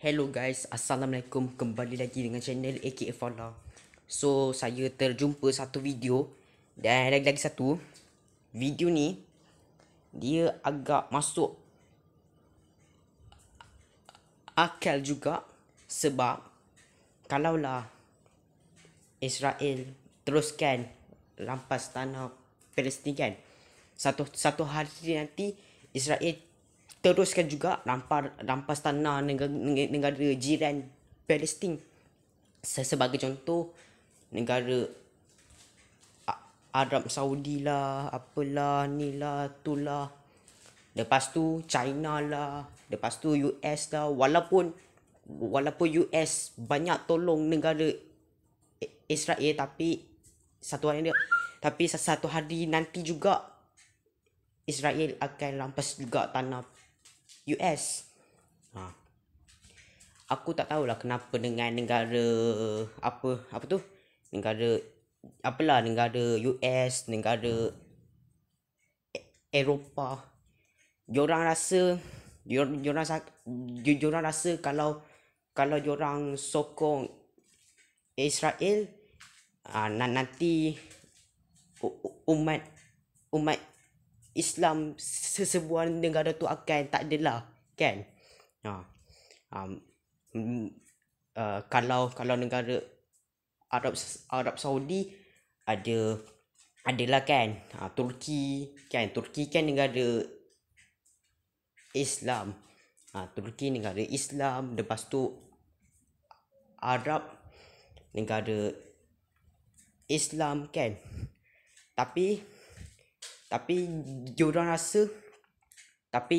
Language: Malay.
Hello guys, Assalamualaikum Kembali lagi dengan channel AKA Fala So, saya terjumpa satu video Dan lagi-lagi satu Video ni Dia agak masuk Akal juga Sebab Kalaulah Israel teruskan Rampas tanah Palestin kan satu, satu hari nanti Israel teruskan juga rampas rampas tanah negara, negara jiran Palestin. Sebagai contoh negara Arab Saudi lah, apalah ni lah, tu lah. Lepas tu China lah, lepas tu US lah. Walaupun walaupun US banyak tolong negara e, Israel tapi satu hari dia tapi satu hari nanti juga Israel akan rampas juga tanah US. Ha. Aku tak tahulah kenapa dengan negara apa apa tu? Negara apalah negara US, negara Eropah. Diorang rasa diorang rasa, diorang rasa kalau kalau diorang sokong Israel uh, nanti umat umat Islam sesebuah negara tu akan tak adalah kan ha um, uh, kalau kalau negara Arab Arab Saudi ada adalah kan ha, Turki kan Turki kan negara Islam ha, Turki negara Islam lepas tu Arab negara Islam kan tapi tapi diorang rasa tapi